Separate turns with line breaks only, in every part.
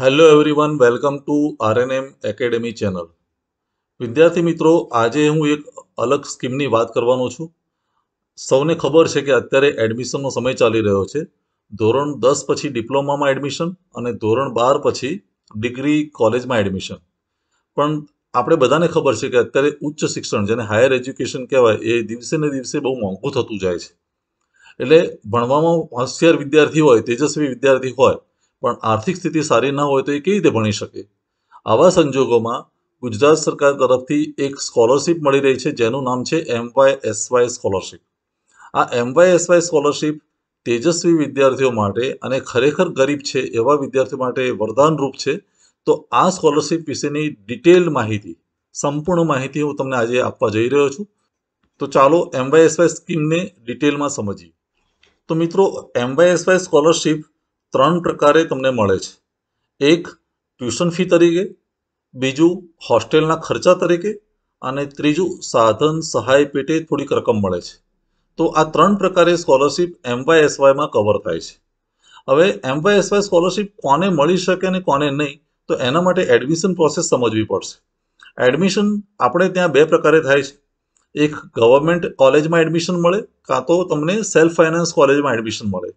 hello everyone welcome to RNM academy channel વિદ્યાર્થી મિત્રો આજે હું એક અલગ સ્કીમની વાત કરવાનો છું સૌને ખબર છે કે અત્યારે એડમિશનનો સમય ચાલી રહ્યો છે ધોરણ દસ પછી ડિપ્લોમામાં એડમિશન અને ધોરણ બાર પછી ડિગ્રી કોલેજમાં એડમિશન પણ આપણે બધાને ખબર છે કે અત્યારે ઉચ્ચ શિક્ષણ જેને હાયર એજ્યુકેશન કહેવાય એ દિવસે ને દિવસે બહુ મોંઘું થતું જાય છે એટલે ભણવામાં હોશિયાર વિદ્યાર્થી હોય તેજસ્વી વિદ્યાર્થી હોય પણ આર્થિક સ્થિતિ સારી ન હોય તો એ કેવી રીતે ભણી શકે આવા સંજોગોમાં ગુજરાત સરકાર તરફથી એક સ્કોલરશિપ મળી રહી છે જેનું નામ છે એમવાય એસવાય સ્કોલરશીપ આ એમવાય એસવાય સ્કોલરશીપ તેજસ્વી વિદ્યાર્થીઓ માટે અને ખરેખર ગરીબ છે એવા વિદ્યાર્થીઓ માટે વરદાનરૂપ છે તો આ સ્કોલરશીપ વિશેની ડિટેલ માહિતી સંપૂર્ણ માહિતી હું તમને આજે આપવા જઈ રહ્યો છું તો ચાલો એસવાય સ્કીમને ડિટેલમાં સમજીએ તો મિત્રો એમવાયએસવાય સ્કોલરશિપ ત્રણ પ્રકારે તમને મળે છે એક ટ્યુશન ફી તરીકે બીજું હોસ્ટેલના ખર્ચા તરીકે અને ત્રીજું સાધન સહાય પેટે થોડીક રકમ મળે છે તો આ ત્રણ પ્રકારે સ્કોલરશિપ એમવાયએસવાયમાં કવર થાય છે હવે એમવાયએસવાય સ્કોલરશીપ કોને મળી શકે અને કોને નહીં તો એના માટે એડમિશન પ્રોસેસ સમજવી પડશે એડમિશન આપણે ત્યાં બે પ્રકારે થાય છે એક ગવર્મેન્ટ કોલેજમાં એડમિશન મળે કાં તો તમને સેલ્ફ ફાઇનાન્સ કોલેજમાં એડમિશન મળે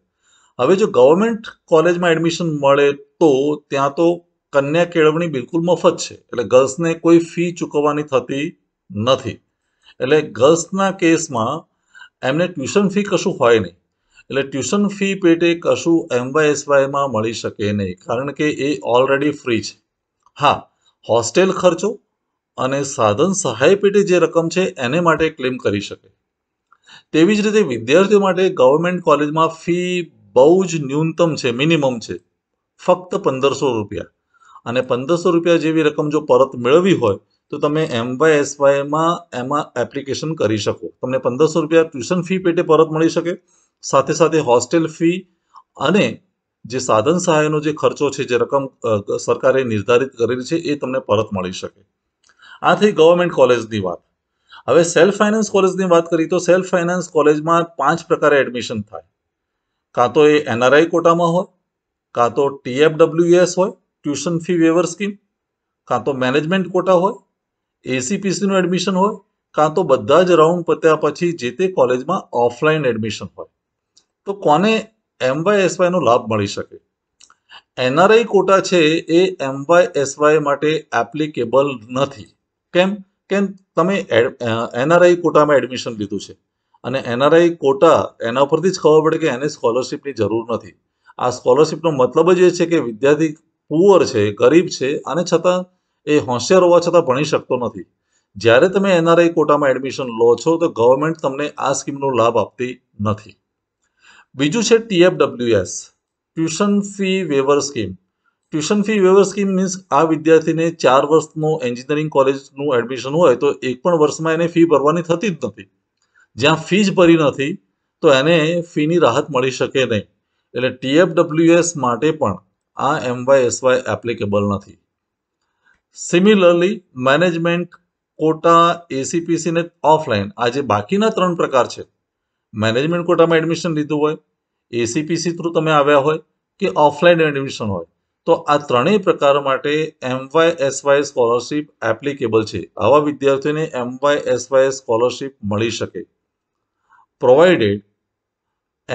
હવે જો ગવર્મેન્ટ કોલેજમાં એડમિશન મળે તો ત્યાં તો કન્યા કેળવણી બિલકુલ મફત છે એટલે ગર્લ્સને કોઈ ફી ચૂકવવાની થતી નથી એટલે ગર્લ્સના કેસમાં એમને ટ્યુશન ફી કશું હોય નહીં એટલે ટ્યુશન ફી પેટે કશું એમવાયએસવાયમાં મળી શકે નહીં કારણ કે એ ઓલરેડી ફ્રી છે હા હોસ્ટેલ ખર્ચો અને સાધન સહાય પેટે જે રકમ છે એને માટે ક્લેમ કરી શકે તેવી જ રીતે વિદ્યાર્થીઓ માટે ગવર્મેન્ટ કોલેજમાં ફી બહુ જ ન્યૂનતમ છે મિનિમમ છે ફક્ત પંદરસો રૂપિયા અને પંદરસો રૂપિયા જેવી રકમ જો પરત મેળવી હોય તો તમે એમવાય વાયમાં એમાં એપ્લિકેશન કરી શકો તમને પંદરસો રૂપિયા ટ્યુશન ફી પેટે પરત મળી શકે સાથે સાથે હોસ્ટેલ ફી અને જે સાધન સહાયનો જે ખર્ચો છે જે રકમ સરકારે નિર્ધારિત કરેલી છે એ તમને પરત મળી શકે આ થઈ ગવર્મેન્ટ કોલેજની વાત હવે સેલ્ફ ફાઇનાન્સ કોલેજની વાત કરીએ તો સેલ્ફ ફાઇનાન્સ કોલેજમાં પાંચ પ્રકારે એડમિશન થાય કાં તો એ એનઆરઆઈ કોટામાં હોય કાં તો ટીએફડબ્લ્યુએસ હોય ટ્યુશન ફી વેવર સ્કીમ કાં તો મેનેજમેન્ટ કોટા હોય એસીપીસીનું એડમિશન હોય કાં તો બધા જ રાઉન્ડ પત્યા પછી જે તે કોલેજમાં ઓફલાઈન એડમિશન હોય તો કોને એસવાયનો લાભ મળી શકે એનઆરઆઈ કોટા છે એ એસવાય માટે એપ્લિકેબલ નથી કેમ કેમ તમે એનઆરઆઈ કોટામાં એડમિશન લીધું છે અને એનઆરઆઈ કોટા એના પરથી જ ખબર પડે કે એને સ્કોલરશિપની જરૂર નથી આ સ્કોલરશિપનો મતલબ જ એ છે કે વિદ્યાર્થી પુઅર છે ગરીબ છે અને છતાં એ હોશિયાર હોવા છતાં ભણી શકતો નથી જ્યારે તમે એનઆરઆઈ કોટામાં એડમિશન લો છો તો ગવર્મેન્ટ તમને આ સ્કીમનો લાભ આપતી નથી બીજું છે TFWS tuition fee waiver scheme tuition fee waiver scheme means આ વિદ્યાર્થીને ચાર વર્ષનું એન્જિનિયરિંગ કોલેજનું એડમિશન હોય તો એક પણ વર્ષમાં એને ફી ભરવાની થતી જ નથી જ્યાં ફી જ ભરી નથી તો એને ફીની રાહત મળી શકે નહીં એટલે ટીએફડબ્લ્યુએસ માટે પણ આ એમવાયએસવાય એપ્લિકેબલ નથી સિમિલરલી મેનેજમેન્ટ કોટા એસીપીસીને ઓફલાઈન આ જે બાકીના ત્રણ પ્રકાર છે મેનેજમેન્ટ કોટામાં એડમિશન લીધું હોય એસીપીસી થ્રુ તમે આવ્યા હોય કે ઓફલાઈન એડમિશન હોય તો આ ત્રણેય પ્રકાર માટે એમવાય એસવાય સ્કોલરશિપ એપ્લિકેબલ છે આવા વિદ્યાર્થીઓને એમવાય એસવાય સ્કોલરશિપ મળી શકે પ્રોવાઇડેડ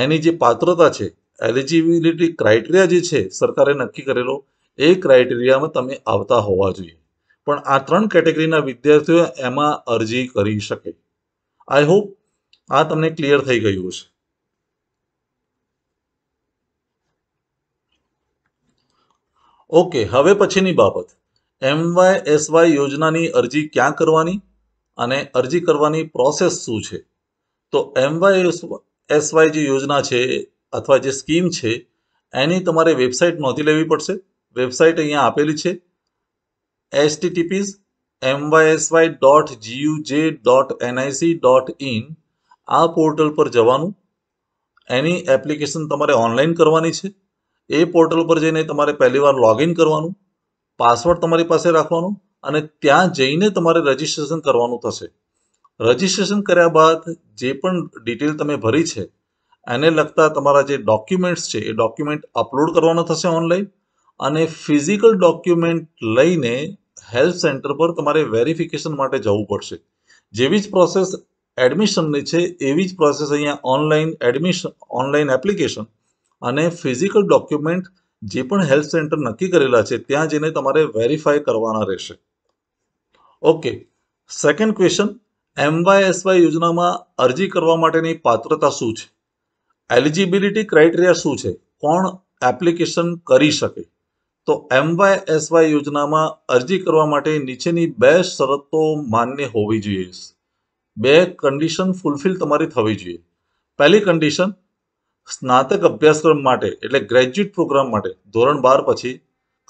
એની જે પાત્રતા છે એલિજિબિલિટી ક્રાઇટેરિયા જે છે સરકારે નક્કી કરેલો એ ક્રાઇટેરિયામાં તમે આવતા હોવા જોઈએ પણ આ ત્રણ કેટેગરીના વિદ્યાર્થીઓ એમાં અરજી કરી શકે આઈ હોપ આ તમને ક્લિયર થઈ ગયું છે ઓકે હવે પછીની બાબત એમવાય વાય યોજનાની અરજી ક્યાં કરવાની અને અરજી કરવાની પ્રોસેસ શું છે તો એમવાય વાય જે યોજના છે અથવા જે સ્કીમ છે એની તમારે વેબસાઇટ નોંધી લેવી પડશે વેબસાઇટ અહીંયા આપેલી છે S Y dot GU J dot NIC dot in આ પોર્ટલ પર જવાનું એની એપ્લિકેશન તમારે ઓનલાઈન કરવાની છે એ પોર્ટલ પર જઈને તમારે પહેલીવાર લોગિન કરવાનું પાસવર્ડ તમારી પાસે રાખવાનો અને ત્યાં જઈને તમારે રજિસ્ટ્રેશન કરવાનું થશે રજીસ્ટ્રેશન કર્યા બાદ જે પણ ડિટેલ તમે ભરી છે એને લગતા તમારા જે ડોક્યુમેન્ટ્સ છે એ ડોક્યુમેન્ટ અપલોડ કરવાના થશે ઓનલાઈન અને ફિઝિકલ ડોક્યુમેન્ટ લઈને હેલ્થ સેન્ટર પર તમારે વેરિફિકેશન માટે જવું પડશે જેવી જ પ્રોસેસ એડમિશનની છે એવી જ પ્રોસેસ અહીંયા ઓનલાઈન એડમિશન ઓનલાઈન એપ્લિકેશન અને ફિઝિકલ ડોક્યુમેન્ટ જે પણ હેલ્થ સેન્ટર નક્કી કરેલા છે ત્યાં જઈને તમારે વેરીફાઈ કરવાના રહેશે ઓકે સેકન્ડ ક્વેશ્ચન એમવાયએસવાય યોજનામાં અરજી કરવા માટેની પાત્રતા શું છે એલિજિબિલિટી ક્રાઇટેરિયા શું છે કોણ એપ્લિકેશન કરી શકે તો એમવાયએસવાય યોજનામાં અરજી કરવા માટે નીચેની બે શરતો માન્ય હોવી જોઈએ બે કન્ડિશન ફૂલફિલ તમારી થવી જોઈએ પહેલી કન્ડિશન સ્નાતક અભ્યાસક્રમ માટે એટલે ગ્રેજ્યુએટ પ્રોગ્રામ માટે ધોરણ બાર પછી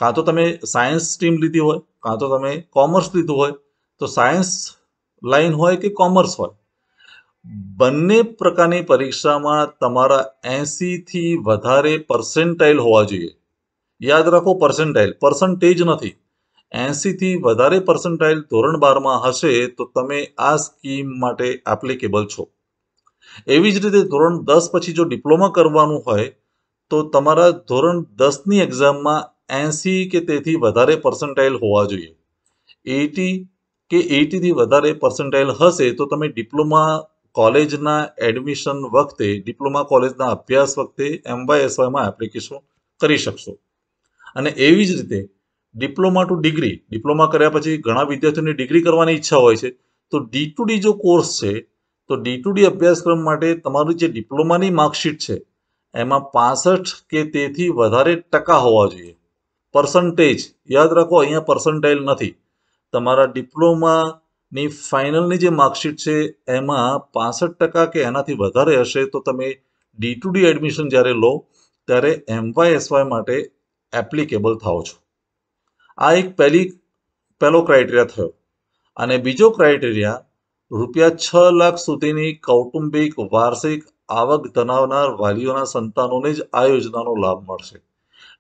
કાં તો તમે સાયન્સ સ્ટ્રીમ લીધી હોય કાં તો તમે કોમર્સ લીધું હોય તો સાયન્સ લાઈન હોય કે કોમર્સ હોય બંને પ્રકારની પરીક્ષામાં તમારા એંસીથી વધારે પર્સન્ટાઇલ હોવા જોઈએ યાદ રાખો પર્સન્ટાઇલ પર્સન્ટેજ નથી એંસીથી વધારે પર્સન્ટાઇલ ધોરણ બારમાં હશે તો તમે આ સ્કીમ માટે એપ્લિકેબલ છો એવી જ રીતે ધોરણ દસ પછી જો ડિપ્લોમા કરવાનું હોય તો તમારા ધોરણ દસની એક્ઝામમાં એંસી કે તેથી વધારે પર્સન્ટાઇલ હોવા જોઈએ એટી કે એટીથી વધારે પર્સન્ટાઇલ હશે તો તમે ડિપ્લોમા કોલેજના એડમિશન વખતે ડિપ્લોમા કોલેજના અભ્યાસ વખતે એમવાયએસવાયમાં એપ્લિકેશન કરી શકશો અને એવી જ રીતે ડિપ્લોમા ટુ ડિગ્રી ડિપ્લોમા કર્યા પછી ઘણા વિદ્યાર્થીઓની ડિગ્રી કરવાની ઈચ્છા હોય છે તો ડી ટુ ડી જો કોર્સ છે તો ડી ટુ ડી અભ્યાસક્રમ માટે તમારી જે ડિપ્લોમાની માર્કશીટ છે એમાં પાસઠ કે તેથી વધારે ટકા હોવા જોઈએ પર્સન્ટેજ યાદ રાખો અહીંયા પર્સન્ટાઇલ નથી તમારા ડિપ્લોમાની ફાઇનલની જે માર્કશીટ છે એમાં પાસઠ ટકા કે એનાથી વધારે હશે તો તમે ડી ટુ ડી એડમિશન જ્યારે લો ત્યારે એમવાય એસવાય માટે એપ્લિકેબલ થાઓ છો આ એક પહેલી પહેલો ક્રાઇટેરિયા થયો અને બીજો ક્રાઇટેરિયા રૂપિયા છ લાખ સુધીની કૌટુંબિક વાર્ષિક આવક ધરાવનાર વાલીઓના સંતાનોને જ આ યોજનાનો લાભ મળશે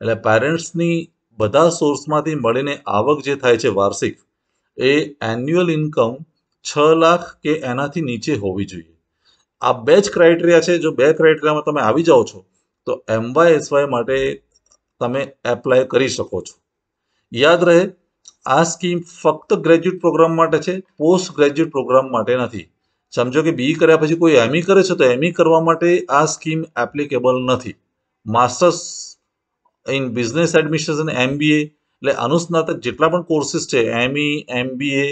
એટલે પેરેન્ટ્સની બધા સોર્સમાંથી મળીને આવક જે થાય છે વાર્ષિક એ એન્યુઅલ ઇન્કમ છ લાખ કે એનાથી નીચે હોવી જોઈએ આ બે જ ક્રાઇટેરિયા છે જો બે ક્રાઇટેરિયામાં તમે આવી જાઓ છો તો એમવાય એસવાય માટે તમે એપ્લાય કરી શકો છો યાદ રહે આ સ્કીમ ફક્ત ગ્રેજ્યુએટ પ્રોગ્રામ માટે છે પોસ્ટ ગ્રેજ્યુએટ પ્રોગ્રામ માટે નથી સમજો કે બી e કર્યા પછી કોઈ એમઈ e કરે છે તો એમઈ e કરવા માટે આ સ્કીમ એપ્લિકેબલ નથી masters in business administration MBA એટલે અનુસ્નાતક જેટલા પણ કોર્સિસ છે એમઈ એમબીએ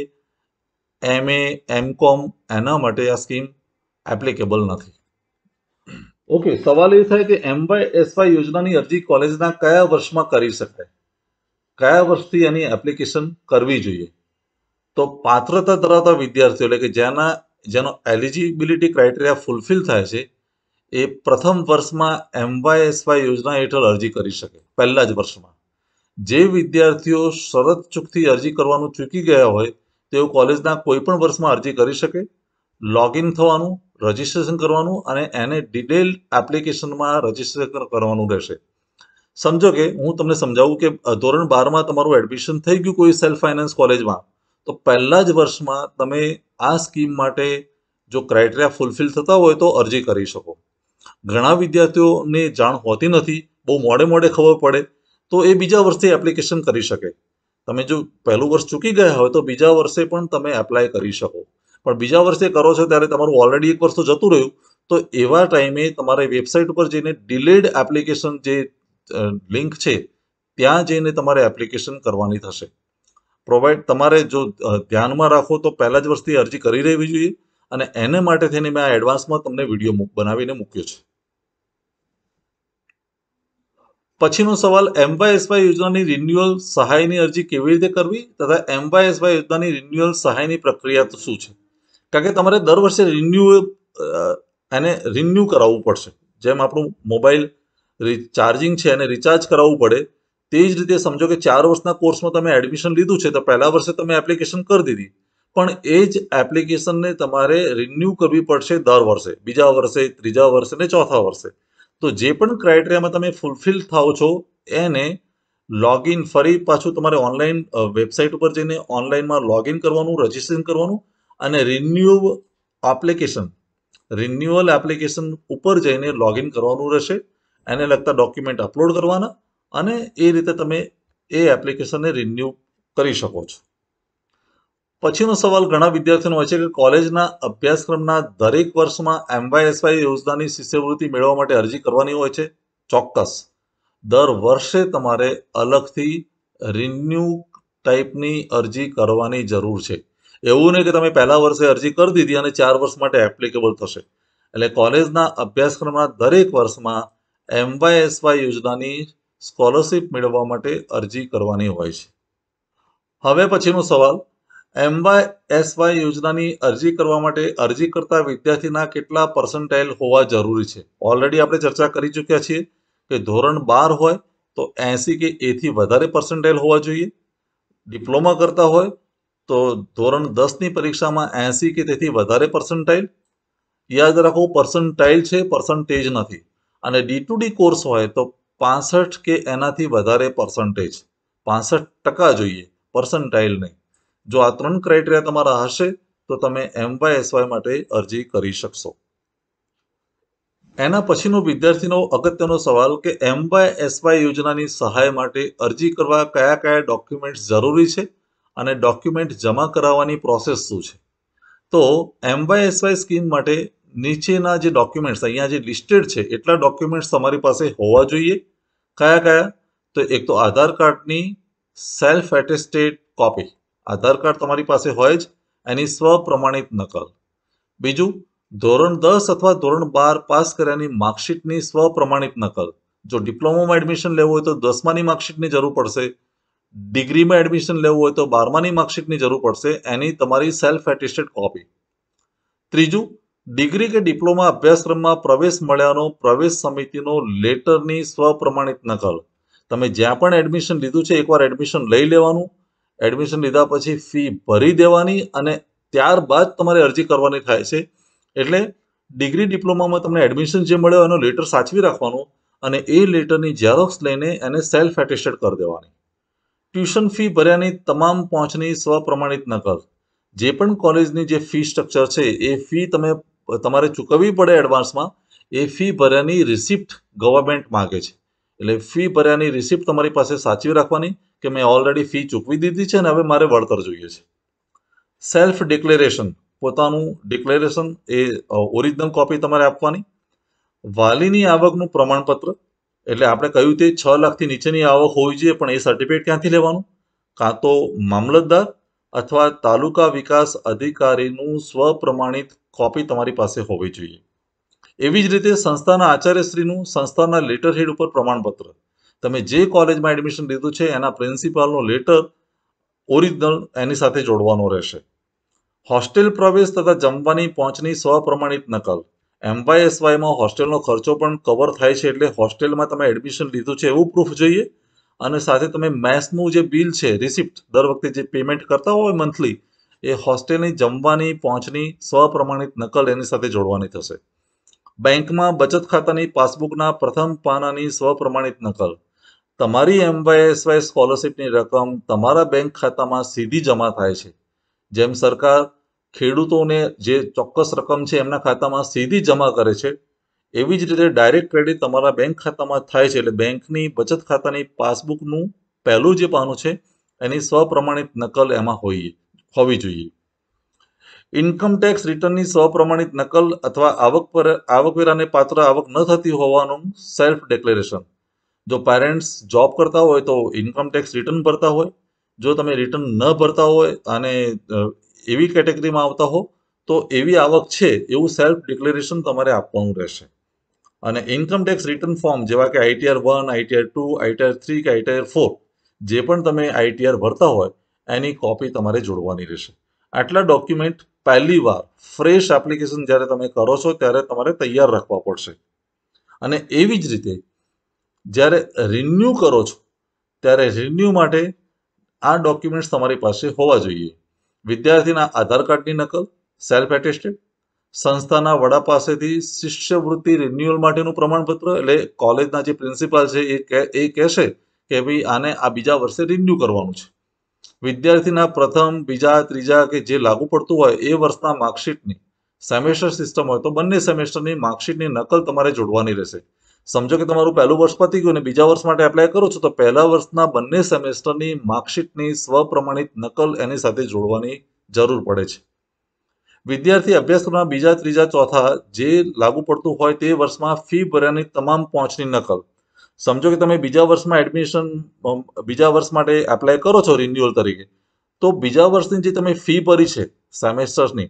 એમએ એમકોમ એના માટે આ સ્કીમ એપ્લિકેબલ નથી ઓકે સવાલ એ થાય કે એમ એમવાય એસવાય યોજનાની અરજી કોલેજના કયા વર્ષમાં કરી શકાય કયા વર્ષથી એની એપ્લિકેશન કરવી જોઈએ તો પાત્રતા ધરાવતા વિદ્યાર્થીઓ એટલે કે જેના જેનો એલિજિબિલિટી ક્રાઇટેરિયા ફૂલફિલ થાય છે એ પ્રથમ વર્ષમાં એમવાય એસવાય યોજના હેઠળ અરજી કરી શકે પહેલા જ વર્ષમાં જે વિદ્યાર્થીઓ શરત ચૂકથી અરજી કરવાનું ચૂકી ગયા હોય તેઓ કોલેજના કોઈપણ વર્ષમાં અરજી કરી શકે લોગિન થવાનું રજિસ્ટ્રેશન કરવાનું અને એને ડિટેલ એપ્લિકેશનમાં રજિસ્ટર કરવાનું રહેશે સમજો કે હું તમને સમજાવું કે ધોરણ બારમાં તમારું એડમિશન થઈ ગયું કોઈ સેલ્ફ ફાઇનાન્સ કોલેજમાં તો પહેલા જ વર્ષમાં તમે આ સ્કીમ માટે જો ક્રાઇટેરિયા ફૂલફિલ થતા હોય તો અરજી કરી શકો ઘણા વિદ્યાર્થીઓને જાણ હોતી નથી બહુ મોડે મોડે ખબર પડે તો એ બીજા વર્ષથી એપ્લિકેશન કરી શકે તમે જો પહેલું વર્ષ ચૂકી ગયા હોય તો બીજા વર્ષે પણ તમે એપ્લાય કરી શકો પણ બીજા વર્ષે કરો છો ત્યારે તમારું ઓલરેડી એક વર્ષ તો જતું રહ્યું તો એવા ટાઈમે તમારે વેબસાઇટ ઉપર જઈને ડિલેડ એપ્લિકેશન જે લિંક છે ત્યાં જઈને તમારે એપ્લિકેશન કરવાની થશે પ્રોવાઈડ તમારે જો ધ્યાનમાં રાખો તો પહેલા જ વર્ષથી અરજી કરી રહેવી જોઈએ અને એને માટે થઈને મેં આ એડવાન્સમાં તમને વિડીયો બનાવીને મૂક્યો છે પછીનો સવાલ એમવાયએસવાય યોજનાની રિન્યુઅલ સહાયની અરજી કેવી રીતે કરવી તથા એમવાયએસવાય યોજનાની રિન્યુઅલ સહાયની પ્રક્રિયા શું છે કારણ કે તમારે દર વર્ષે રિન્યુ એને રિન્યુ કરાવવું પડશે જેમ આપણું મોબાઈલ ચાર્જિંગ છે એને રિચાર્જ કરાવવું પડે તે જ રીતે સમજો કે ચાર વર્ષના કોર્સમાં તમે એડમિશન લીધું છે તો પહેલા વર્ષે તમે એપ્લિકેશન કરી દીધી પણ એ જ એપ્લિકેશનને તમારે રિન્યુ કરવી પડશે દર વર્ષે બીજા વર્ષે ત્રીજા વર્ષે ને ચોથા વર્ષે તો જે પણ ક્રાઇટેરિયામાં તમે ફૂલફિલ થાઓ છો એને લોગિન ફરી પાછું તમારે ઓનલાઈન વેબસાઇટ ઉપર જઈને ઓનલાઈનમાં લોગિન કરવાનું રજિસ્ટ્રેશન કરવાનું અને રિન્યુઅલ એપ્લિકેશન રિન્યુઅલ એપ્લિકેશન ઉપર જઈને લોગિન કરવાનું રહેશે એને લગતા ડોક્યુમેન્ટ અપલોડ કરવાના અને એ રીતે તમે એ એપ્લિકેશનને રિન્યૂ કરી શકો છો પછીનો સવાલ ઘણા વિદ્યાર્થીઓનો હોય છે કે કોલેજના અભ્યાસક્રમના દરેક વર્ષમાં એમવાયએસવાય યોજનાની શિષ્યવૃત્તિ મેળવવા માટે અરજી કરવાની હોય છે ચોક્કસ દર વર્ષે તમારે અલગથી રિન્યુ ટાઈપની અરજી કરવાની જરૂર છે એવું નહીં કે તમે પહેલા વર્ષે અરજી કરી દીધી અને ચાર વર્ષ માટે એપ્લિકેબલ થશે એટલે કોલેજના અભ્યાસક્રમના દરેક વર્ષમાં એમવાયએસવાય યોજનાની સ્કોલરશિપ મેળવવા માટે અરજી કરવાની હોય છે હવે પછીનો સવાલ એમવાય એસવાય યોજનાની અરજી કરવા માટે અરજી કરતા વિદ્યાર્થીના કેટલા પર્સન્ટાઇલ હોવા જરૂરી છે ઓલરેડી આપણે ચર્ચા કરી ચૂક્યા છીએ કે ધોરણ બાર હોય તો એંસી કે એથી વધારે પર્સન્ટાઇલ હોવા જોઈએ ડિપ્લોમા કરતા હોય તો ધોરણ દસની પરીક્ષામાં એંસી કે તેથી વધારે પર્સન્ટાઇલ યાદ રાખો પર્સન્ટાઇલ છે પર્સન્ટેજ નથી અને ડી ટુ ડી કોર્સ હોય તો પાસઠ કે એનાથી વધારે પર્સન્ટેજ પાસઠ ટકા જોઈએ પર્સન્ટાઇલ નહીં જો આ ત્રણ ક્રાઇટેરિયા તમારા હશે તો તમે એમવાય એસવાય માટે અરજી કરી શકશો એના પછીનો વિદ્યાર્થીનો અગત્યનો સવાલ કે એમવાય એસવાય યોજનાની સહાય માટે અરજી કરવા કયા કયા ડોક્યુમેન્ટ્સ જરૂરી છે અને ડોક્યુમેન્ટ જમા કરાવવાની પ્રોસેસ શું છે તો એમવાય એસવાય સ્કીમ માટે નીચેના જે ડોક્યુમેન્ટ્સ અહીંયા જે લિસ્ટેડ છે એટલા ડોક્યુમેન્ટ્સ તમારી પાસે હોવા જોઈએ કયા કયા તો એક તો આધાર કાર્ડની self attested copy Aadhaar card તમારી પાસે હોય જ એની સ્વપ્રમાણિત નકલ બીજું ધોરણ દસ અથવા ધોરણ બાર પાસ કર્યાની માર્કશીટની સ્વપ્રમાણિત નકલ જો ડિપ્લોમામાં એડમિશન લેવું હોય તો દસમાની માર્કશીટની જરૂર પડશે ડિગ્રીમાં એડમિશન લેવું હોય તો બારમાની માર્કશીટની જરૂર પડશે એની તમારી સેલ્ફ એટેસ્ટેડ કોપી ત્રીજું ડિગ્રી કે ડિપ્લોમા અભ્યાસક્રમમાં પ્રવેશ મળ્યાનો પ્રવેશ સમિતિનો લેટરની સ્વપ્રમાણિત નકલ તમે જ્યાં પણ એડમિશન લીધું છે એકવાર એડમિશન લઈ લેવાનું એડમિશન લીધા પછી ફી ભરી દેવાની અને ત્યારબાદ તમારે અરજી કરવાની થાય છે એટલે ડિગ્રી ડિપ્લોમામાં તમને એડમિશન જે મળ્યો એનો લેટર સાચવી રાખવાનો અને એ લેટરની ઝેરોક્સ લઈને એને સેલ્ફ એટેસ્ટેડ કરી દેવાની ટ્યુશન ફી ભર્યાની તમામ પહોંચની સ્વપ્રમાણિત નકલ જે પણ કોલેજની જે ફી સ્ટ્રક્ચર છે એ ફી તમે તમારે ચૂકવવી પડે એડવાન્સમાં એ ફી ભર્યાની રિસિપ્ટ ગવર્મેન્ટ માગે છે એટલે ફી ભર્યાની રિસિપ્ટ તમારી પાસે સાચવી રાખવાની કે મેં ઓલરેડી ફી ચૂકવી દીધી છે ને હવે મારે વળતર જોઈએ છે સેલ્ફ ડિક્લેરેશન પોતાનું ડિક્લેરેશન એ ઓરિજિનલ કોપી તમારે આપવાની વાલીની આવકનું પ્રમાણપત્ર એટલે આપણે કહ્યું તે છ લાખથી નીચેની આવક હોવી જોઈએ પણ એ સર્ટિફિકેટ ક્યાંથી લેવાનું કાં તો મામલતદાર અથવા તાલુકા વિકાસ અધિકારીનું સ્વપ્રમાણિત કોપી તમારી પાસે હોવી જોઈએ એવી જ રીતે સંસ્થાના આચાર્યશ્રીનું સંસ્થાના લેટર હેડ ઉપર પ્રમાણપત્ર તમે જે કોલેજમાં એડમિશન લીધું છે એના પ્રિન્સિપાલનો લેટર ઓરિજિનલ એની સાથે જોડવાનો રહેશે હોસ્ટેલ પ્રવેશ તથા જમવાની પહોંચની સ્વપ્રમાણિત નકલ એમવાયએસવાયમાં હોસ્ટેલનો ખર્ચો પણ કવર થાય છે એટલે હોસ્ટેલમાં તમે એડમિશન લીધું છે એવું પ્રૂફ જોઈએ અને સાથે તમે મેસનું જે બિલ છે રિસિપ્ટ દર વખતે જે પેમેન્ટ કરતા હોય મંથલી એ હોસ્ટેલની જમવાની પહોંચની સ્વપ્રમાણિત નકલ એની સાથે જોડવાની થશે બેંકમાં બચત ખાતાની પાસબુકના પ્રથમ પાનાની સ્વપ્રમાણિત નકલ તમારી એમવાયએસવાય સ્કોલરશીપની રકમ તમારા બેંક ખાતામાં સીધી જમા થાય છે જેમ સરકાર ખેડૂતોને જે ચોક્કસ રકમ છે એમના ખાતામાં સીધી જમા કરે છે એવી જ રીતે ડાયરેક્ટ ક્રેડિટ તમારા બેંક ખાતામાં થાય છે એટલે બેંકની બચત ખાતાની પાસબુકનું પહેલું જે પાનું છે એની સ્વપ્રમાણિત નકલ એમાં હોઈએ હોવી જોઈએ ઇન્કમ ટેક્સ રિટર્નની સ્વપ્રમાણિત નકલ અથવા આવક પર આવકવેરાને પાત્ર આવક ન થતી હોવાનું સેલ્ફ ડિક્લેરેશન જો પેરેન્ટ્સ જોબ કરતા હોય તો ઇન્કમ ટેક્સ રિટર્ન ભરતા હોય જો તમે રિટર્ન ન ભરતા હોય અને એવી કેટેગરીમાં આવતા હો તો એવી આવક છે એવું સેલ્ફ ડિક્લેરેશન તમારે આપવાનું રહેશે અને ઇન્કમ ટેક્સ રિટર્ન ફોર્મ જેવા કે ITR one ITR two ITR three કે આઈટીઆર ફોર જે પણ તમે આઈટીઆર ભરતા હોય એની કોપી તમારે જોડવાની રહેશે આટલા ડોક્યુમેન્ટ પહેલી વાર ફ્રેશ એપ્લિકેશન જ્યારે તમે કરો છો ત્યારે તમારે તૈયાર રાખવા પડશે અને એવી જ રીતે જ્યારે રિન્યૂ કરો છો ત્યારે રિન્યૂ માટે આ ડોક્યુમેન્ટ્સ તમારી પાસે હોવા જોઈએ વિદ્યાર્થીના આધાર કાર્ડની નકલ સેલ્ફ એટેસ્ટેડ સંસ્થાના વડા પાસેથી શિષ્યવૃત્તિ રિન્યુઅલ માટેનું પ્રમાણપત્ર એટલે કોલેજના જે પ્રિન્સિપાલ છે એ એ કહેશે કે ભાઈ આને આ બીજા વર્ષે રિન્યૂ કરવાનું છે વિદ્યાર્થીના પ્રથમ બીજા ત્રીજા કે જે લાગુ પડતું હોય એ વર્ષના માર્કશીટની સેમેસ્ટર સિસ્ટમ હોય તો બંને સેમેસ્ટરની માર્કશીટની નકલ તમારે જોડવાની રહેશે સમજો કે તમારું પહેલું વર્ષ પતી ગયું અને બીજા વર્ષ માટે એપ્લાય કરો છો તો પહેલા વર્ષના બંને સેમેસ્ટરની માર્કશીટની સ્વપ્રમાણિત નકલ એની સાથે જોડવાની જરૂર પડે છે વિદ્યાર્થી અભ્યાસક્રમના બીજા ત્રીજા ચોથા જે લાગુ પડતું હોય તે વર્ષમાં ફી ભર્યાની તમામ પહોંચની નકલ સમજો કે તમે બીજા વર્ષમાં એડમિશન બીજા વર્ષ માટે એપ્લાય કરો છો રિન્યુઅલ તરીકે તો બીજા વર્ષની જે તમે ફી ભરી છે સેમેસ્ટર્સની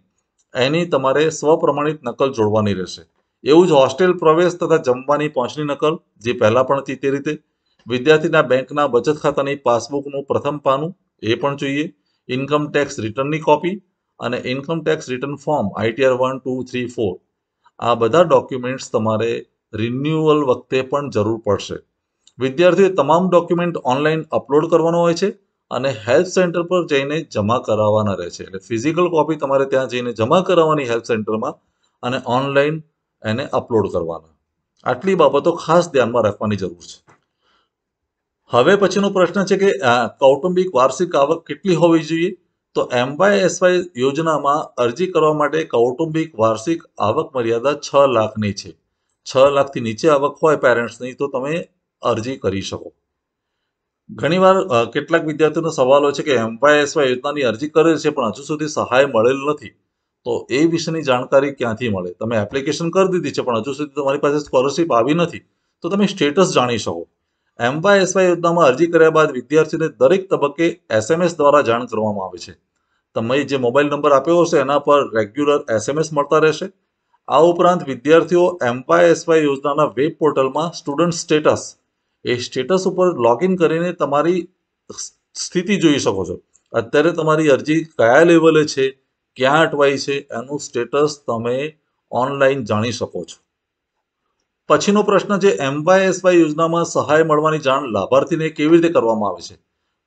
એની તમારે સ્વપ્રમાણિત નકલ જોડવાની રહેશે એવું જ હોસ્ટેલ પ્રવેશ તથા જમવાની પહોંચની નકલ જે પહેલાં પણ હતી તે રીતે વિદ્યાર્થીના બેંકના બચત ખાતાની પાસબુકનું પ્રથમ પાનું એ પણ જોઈએ ઇન્કમ ટેક્સ રિટર્નની કોપી અને income tax return form ITR one two three four આ બધા ડોક્યુમેન્ટ્સ તમારે રિન્યુઅલ વખતે પણ જરૂર પડશે વિદ્યાર્થીએ તમામ ડોક્યુમેન્ટ ઓનલાઈન અપલોડ કરવાનો હોય છે અને હેલ્પ સેન્ટર પર જઈને જમા કરાવવાના રહે છે એટલે ફિઝિકલ કોપી તમારે ત્યાં જઈને જમા કરાવવાની હેલ્પ સેન્ટરમાં અને ઓનલાઈન એને અપલોડ કરવાના આટલી બાબતો ખાસ ધ્યાનમાં રાખવાની જરૂર છે હવે પછીનો પ્રશ્ન છે કે કૌટુંબિક વાર્ષિક આવક કેટલી હોવી જોઈએ તો એમવાયએસવાય યોજનામાં અરજી કરવા માટે કૌટુંબિક વાર્ષિક આવક મર્યાદા છ લાખની છે છ લાખથી નીચે આવક હોય પેરેન્ટ્સની તો તમે અરજી કરી શકો ઘણીવાર કેટલાક વિદ્યાર્થીઓનો સવાલ હોય છે કે એસવાય યોજનાની અરજી કરેલ છે પણ હજુ સુધી સહાય મળેલ નથી તો એ વિશેની જાણકારી ક્યાંથી મળે તમે એપ્લિકેશન કરી દીધી છે પણ હજુ સુધી તમારી પાસે સ્કોલરશીપ આવી નથી તો તમે સ્ટેટસ જાણી શકો એસવાય યોજનામાં અરજી કર્યા બાદ વિદ્યાર્થીને દરેક તબક્કે એસએમએસ દ્વારા જાણ કરવામાં આવે છે તમે જે મોબાઈલ નંબર આપ્યો હશે એના પર રેગ્યુલર એસએમએસ મળતા રહેશે આ ઉપરાંત વિદ્યાર્થીઓ એસવાય યોજનાના વેબ પોર્ટલમાં સ્ટુડન્ટ સ્ટેટસ એ સ્ટેટસ ઉપર લોગિન કરીને તમારી સ્થિતિ જોઈ શકો છો અત્યારે તમારી અરજી કયા લેવલે છે ક્યાં અટવાય છે એનું સ્ટેટસ તમે ઓનલાઈન જાણી શકો છો પછીનો પ્રશ્ન છે એમવાયએસવાય યોજનામાં સહાય મળવાની જાણ લાભાર્થીને કેવી રીતે કરવામાં આવે છે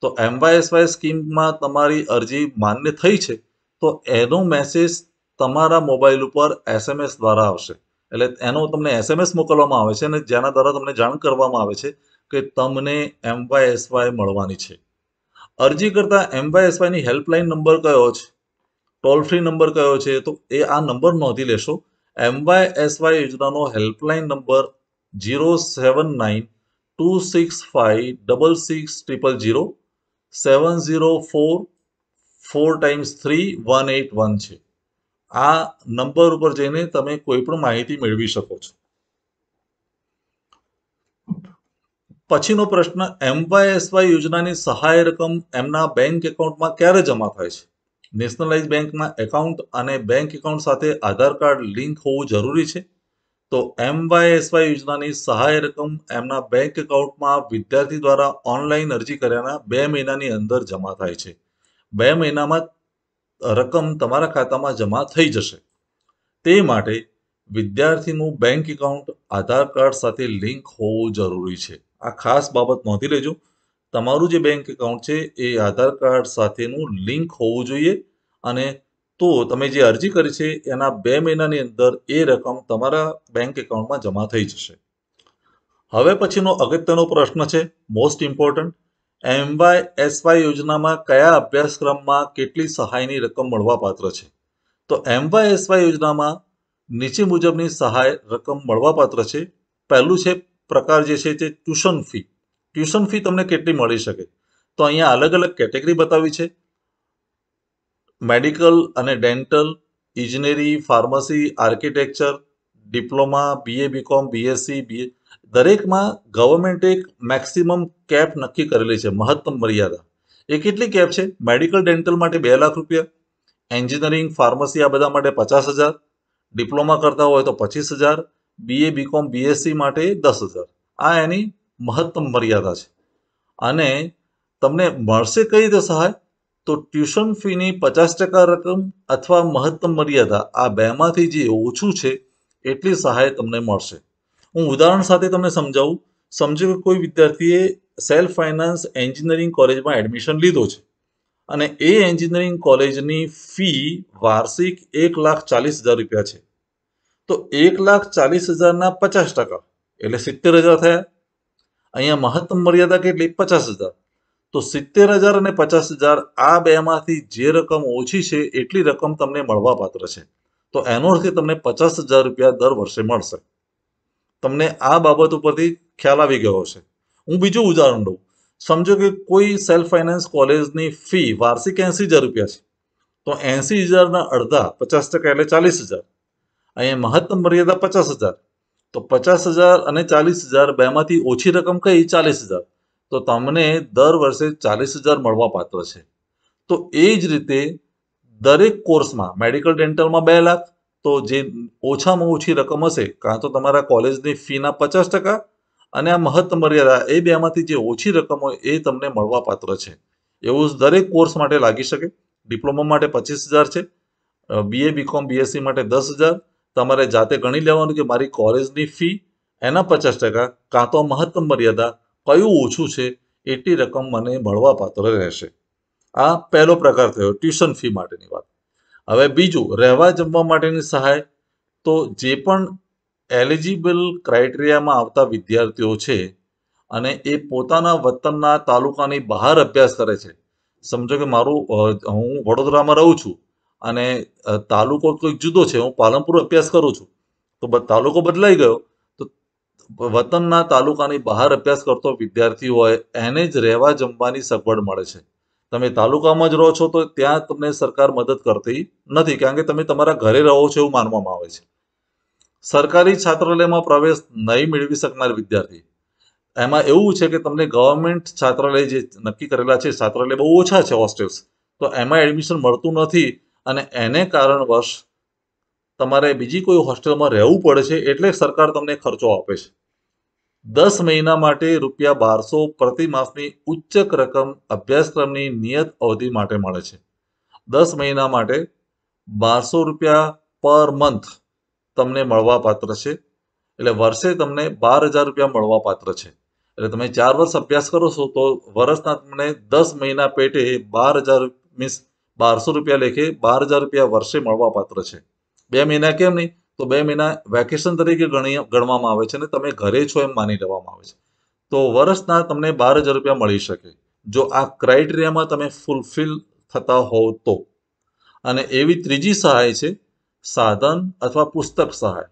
તો એમવાયએસવાય સ્કીમમાં તમારી અરજી માન્ય થઈ છે તો એનો મેસેજ તમારા મોબાઈલ ઉપર એસએમએસ દ્વારા આવશે એટલે એનો તમને એસએમએસ મોકલવામાં આવે છે અને જેના દ્વારા તમને જાણ કરવામાં આવે છે કે તમને એમવાયએસવાય મળવાની છે અરજી કરતા એમવાયએસવાયની હેલ્પલાઇન નંબર કયો છે ટોલ ફ્રી નંબર કયો છે તો એ આ નંબર નોંધી લેશો એમવાય એસવાય યોજનાનો helpline number zero seven nine two six five double six triple zero seven zero four four times three one eight one છે આ નંબર ઉપર જઈને તમે કોઈ પણ માહિતી મેળવી શકો છો પછીનો પ્રશ્ન એમવાય એસવાય યોજનાની સહાય રકમ એમના બેંક એકાઉન્ટમાં ક્યારે જમા થાય છે નેશનલાઇઝ બેંકમાં એકાઉન્ટ અને બેંક એકાઉન્ટ સાથે આધાર કાર્ડ લિંક હોવું જરૂરી છે તો એસ વાય યોજનાની સહાય રકમ એમના બેંક એકાઉન્ટમાં વિદ્યાર્થી દ્વારા ઓનલાઈન અરજી કર્યાના બે મહિનાની અંદર જમા થાય છે બે મહિનામાં રકમ તમારા ખાતામાં જમા થઈ જશે તે માટે વિદ્યાર્થીનું બેંક એકાઉન્ટ આધાર કાર્ડ સાથે લિંક હોવું જરૂરી છે આ ખાસ બાબત નોંધી લેજો તમારું જે બેંક એકાઉન્ટ છે એ આધાર કાર્ડ સાથેનું લિંક હોવું જોઈએ અને તો તમે જે અરજી કરી છે એના બે મહિનાની અંદર એ રકમ તમારા બેંક એકાઉન્ટમાં જમા થઈ જશે હવે પછીનો અગત્યનો પ્રશ્ન છે મોસ્ટ ઇમ્પોર્ટન્ટ એમવાય એસવાય યોજનામાં કયા અભ્યાસક્રમમાં કેટલી સહાયની રકમ મળવાપાત્ર છે તો એમવાય એસવાય યોજનામાં નીચે મુજબની સહાય રકમ મળવાપાત્ર છે પહેલું છે પ્રકાર જે છે તે ટ્યુશન ફી ટ્યુશન ફી તમને કેટલી મળી શકે તો અહીંયા અલગ અલગ કેટેગરી બતાવી છે મેડિકલ અને ડેન્ટલ ઇજનેરી pharmacy architecture diploma BA BCom BSc BA દરેકમાં ગવર્મેન્ટે એક મેક્સિમમ કેપ નક્કી કરેલી છે મહત્તમ મર્યાદા એ કેટલી કેપ છે મેડિકલ ડેન્ટલ માટે બે લાખ રૂપિયા એન્જિનિયરિંગ ફાર્મસી આ બધા માટે પચાસ હજાર ડિપ્લોમા કરતા હોય તો પચીસ હજાર બીએ બીકોમ બીએસસી માટે દસ હજાર આ એની મહત્તમ મર્યાદા છે અને તમને મળશે કઈ રીતે સહાય તો ટ્યુશન ફીની પચાસ ટકા રકમ અથવા મહત્તમ મર્યાદા આ બેમાંથી જે ઓછું છે એટલી સહાય તમને મળશે હું ઉદાહરણ સાથે તમને સમજાવું સમજો કે કોઈ વિદ્યાર્થીએ સેલ્ફ ફાઇનાન્સ એન્જિનિયરિંગ કોલેજમાં એડમિશન લીધો છે અને એ એન્જિનિયરિંગ કોલેજની ફી વાર્ષિક એક લાખ ચાલીસ હજાર રૂપિયા છે તો એક લાખ ચાલીસ હજારના પચાસ ટકા એટલે સિત્તેર હજાર થયા અહીંયા મહત્તમ મર્યાદા કેટલી પચાસ હજાર તો સિત્તેર હજાર અને પચાસ હજાર આ બેમાંથી જે રકમ ઓછી છે એટલી રકમ તમને મળવાપાત્ર છે તો એનો અર્થે તમને પચાસ હજાર રૂપિયા દર વર્ષે મળશે તમને આ બાબત ઉપરથી ખ્યાલ આવી ગયો છે હું બીજું ઉદાહરણ દઉં સમજો કે કોઈ સેલ્ફ ફાઇનાન્સ કોલેજની ફી વાર્ષિક એંસી હજાર રૂપિયા છે તો એંસી હજારના અડધા પચાસ ટકા એટલે ચાલીસ હજાર અહીંયા મહત્તમ મર્યાદા પચાસ હજાર તો પચાસ હજાર અને ચાલીસ હજાર બેમાંથી ઓછી રકમ કઈ ચાલીસ હજાર તો તમને દર વર્ષે ચાલીસ હજાર મળવા પાત્ર છે તો એ જ રીતે દરેક કોર્સમાં મેડિકલ ડેન્ટલમાં બે લાખ તો જે ઓછામાં ઓછી રકમ હશે કાં તો તમારા કોલેજની ફીના પચાસ ટકા અને આ મહત્તમ મર્યાદા એ બેમાંથી જે ઓછી રકમ હોય એ તમને મળવા પાત્ર છે એવું દરેક કોર્સ માટે લાગી શકે ડિપ્લોમા માટે પચીસ હજાર છે બીએ બીકોમ બીએસસી માટે દસ હજાર તમારે જાતે ગણી લેવાનું કે મારી કોલેજની ફી એના પચાસ ટકા કાં તો મહત્તમ મર્યાદા કયું ઓછું છે એટલી રકમ મને મળવાપાત્ર રહેશે આ પહેલો પ્રકાર થયો ટ્યુશન ફી માટેની વાત હવે બીજું રહેવા જમવા માટેની સહાય તો જે પણ એલિજિબલ ક્રાઇટેરિયામાં આવતા વિદ્યાર્થીઓ છે અને એ પોતાના વતનના તાલુકાની બહાર અભ્યાસ કરે છે સમજો કે મારું હું વડોદરામાં રહું છું અને તાલુકો કોઈક જુદો છે હું પાલનપુર અભ્યાસ કરું છું તો તાલુકો બદલાઈ ગયો તો વતનના તાલુકાની બહાર અભ્યાસ કરતો વિદ્યાર્થી હોય એને જ રહેવા જમવાની સગવડ મળે છે તમે તાલુકામાં જ રહો છો તો ત્યાં તમને સરકાર મદદ કરતી નથી કારણ કે તમે તમારા ઘરે રહો છો એવું માનવામાં આવે છે સરકારી છાત્રાલયમાં પ્રવેશ નહીં મેળવી શકનાર વિદ્યાર્થી એમાં એવું છે કે તમને ગવર્મેન્ટ છાત્રાલય જે નક્કી કરેલા છે છાત્રાલય બહુ ઓછા છે હોસ્ટેલ્સ તો એમાં એડમિશન મળતું નથી અને એને કારણવશ તમારે બીજી કોઈ હોસ્ટેલમાં રહેવું પડે છે એટલે સરકાર તમને ખર્ચો આપે છે દસ મહિના માટે રૂપિયા બારસો પ્રતિ માસની ઉચ્ચક રકમ અભ્યાસક્રમની નિયત અવધિ માટે મળે છે દસ મહિના માટે બારસો રૂપિયા પર મંથ તમને મળવાપાત્ર છે એટલે વર્ષે તમને બાર હજાર રૂપિયા મળવાપાત્ર છે એટલે તમે ચાર વર્ષ અભ્યાસ કરો છો તો વર્ષના તમને દસ મહિના પેટે બાર હજાર મીન્સ બારસો રૂપિયા લેખે બાર હજાર રૂપિયા વર્ષે મળવાપાત્ર છે બે મહિના કેમ નહીં તો બે મહિના વેકેશન તરીકે ગણી ગણવામાં આવે છે અને તમે ઘરે છો એમ માની લેવામાં આવે છે તો વર્ષના તમને બાર હજાર રૂપિયા મળી શકે જો આ ક્રાઇટેરિયામાં તમે ફૂલફિલ થતા હોવ તો અને એવી ત્રીજી સહાય છે સાધન અથવા પુસ્તક સહાય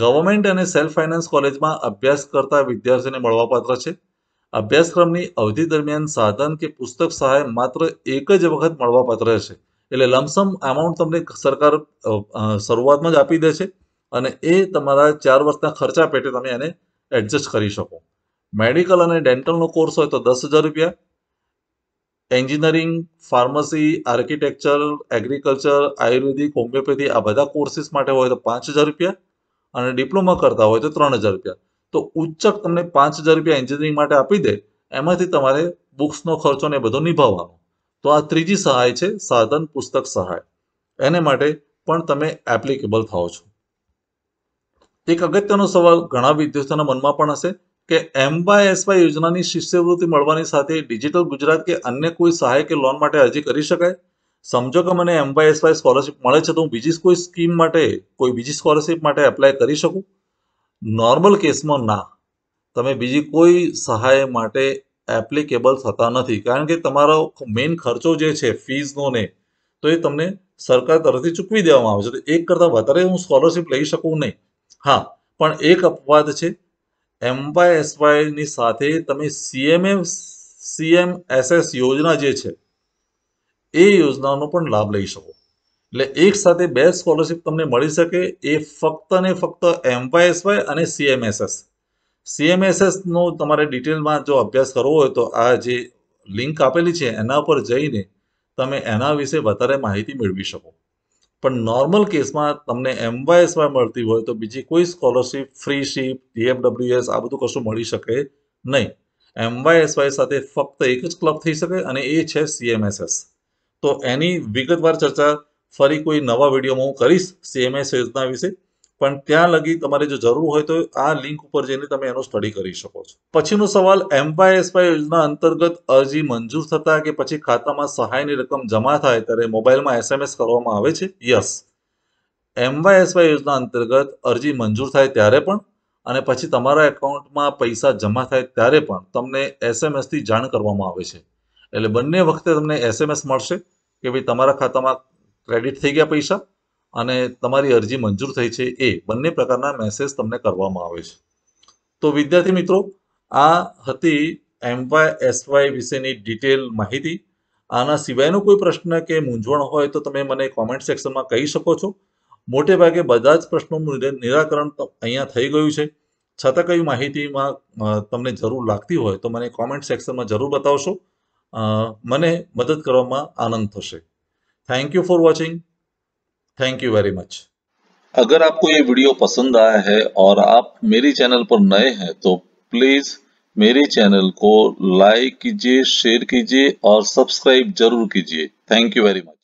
ગવર્મેન્ટ અને સેલ્ફ ફાઇનાન્સ કોલેજમાં અભ્યાસ કરતા વિદ્યાર્થીઓને મળવાપાત્ર છે અભ્યાસક્રમની અવધિ દરમિયાન સાધન કે પુસ્તક સહાય માત્ર એક જ વખત મળવાપાત્ર છે એટલે લમસમ એમાઉન્ટ તમને સરકાર શરૂઆતમાં જ આપી દે છે અને એ તમારા ચાર વર્ષના ખર્ચા પેટે તમે એને એડજસ્ટ કરી શકો મેડિકલ અને ડેન્ટલનો કોર્સ હોય તો દસ હજાર રૂપિયા engineering pharmacy architecture agriculture ayurvedic homeopathy આ બધા કોર્સિસ માટે હોય તો પાંચ હજાર રૂપિયા અને ડિપ્લોમા કરતા હોય તો ત્રણ હજાર રૂપિયા તો ઉચ્ચક તમને પાંચ હજાર રૂપિયા એન્જિનિયરિંગ માટે આપી દે એમાંથી તમારે બુક્સનો ખર્ચો ને બધો નિભાવવાનો તો આ ત્રીજી સહાય છે સાધન પુસ્તક સહાય એને માટે પણ તમે એપ્લિકેબલ થાઓ છો એક અગત્યનો સવાલ ઘણા વિદ્યાર્થીઓના મનમાં પણ હશે કે એસ વાય યોજનાની શિષ્યવૃત્તિ મળવાની સાથે ડિજિટલ ગુજરાત કે અન્ય કોઈ સહાય કે લોન માટે અરજી કરી શકાય સમજો કે મને એમવાયએસવાય સ્કોલરશીપ મળે છે તો હું બીજી કોઈ સ્કીમ માટે કોઈ બીજી સ્કોલરશીપ માટે એપ્લાય કરી શકું નોર્મલ કેસમાં ના તમે બીજી કોઈ સહાય માટે એપ્લિકેબલ થતા નથી કારણ કે તમારો મેઇન ખર્ચો જે છે ફીઝનો ને તો એ તમને સરકાર તરફથી ચૂકવી દેવામાં આવે છે તો એક કરતાં વધારે હું સ્કોલરશીપ લઈ શકું નહીં હા પણ એક અપવાદ છે એમવાય એસવાયની સાથે તમે સીએમએ સીએમએસએસ યોજના જે છે એ યોજનાનો પણ લાભ લઈ શકો એટલે એક સાથે બે સ્કોલરશિપ તમને મળી શકે એ ફક્ત ને ફક્ત એમવાયએસવાય અને સીએમએસએસ સીએમએસએસનો તમારે ડિટેલમાં જો અભ્યાસ કરવો હોય તો આ જે લિંક આપેલી છે એના પર જઈને તમે એના વિશે વધારે માહિતી મેળવી શકો પણ નોર્મલ કેસમાં તમને એમવાયએસવાય મળતી હોય તો બીજી કોઈ સ્કોલરશિપ ફ્રીશીપ ડીએમડબ્લ્યુએસ આ બધું કશું મળી શકે નહીં એમવાયએસવાય સાથે ફક્ત એક જ ક્લબ થઈ શકે અને એ છે સીએમએસએસ તો એની વિગતવાર ચર્ચા ફરી કોઈ નવા વિડીયોમાં હું કરીશ સીએમએસ યોજના વિશે પણ ત્યાં લગી તમારે જો જરૂર હોય તો આ લિંક ઉપર જઈને તમે એનો સ્ટડી કરી શકો છો પછીનો સવાલ એમવાયએસવાય યોજના અંતર્ગત અરજી મંજૂર થતા કે પછી ખાતામાં સહાયની રકમ જમા થાય ત્યારે મોબાઈલમાં એસએમએસ કરવામાં આવે છે યસ એમવાયએસવાય યોજના અંતર્ગત અરજી મંજૂર થાય ત્યારે પણ અને પછી તમારા એકાઉન્ટમાં પૈસા જમા થાય ત્યારે પણ તમને એસએમએસથી જાણ કરવામાં આવે છે એટલે બંને વખતે તમને એસએમએસ મળશે કે ભાઈ તમારા ખાતામાં ક્રેડિટ થઈ ગયા પૈસા અને તમારી અરજી મંજૂર થઈ છે એ બંને પ્રકારના મેસેજ તમને કરવામાં આવે છે તો વિદ્યાર્થી મિત્રો આ હતી એમવાય એસવાય વિશેની ડિટેલ માહિતી આના સિવાયનો કોઈ પ્રશ્ન કે મૂંઝવણ હોય તો તમે મને કોમેન્ટ સેક્શનમાં કહી શકો છો મોટે ભાગે બધા જ પ્રશ્નોનું નિરાકરણ અહીંયા થઈ ગયું છે છતાં કઈ માહિતીમાં તમને જરૂર લાગતી હોય તો મને કોમેન્ટ સેક્શનમાં જરૂર બતાવશો મને મદદ કરવામાં આનંદ થશે thank you for watching thank you very much अगर आपको ये वीडियो पसंद आया है और आप मेरे चैनल पर नए हैं तो प्लीज मेरे चैनल को लाइक कीजिए शेयर कीजिए और सब्सक्राइब जरूर कीजिए थैंक यू वेरी मच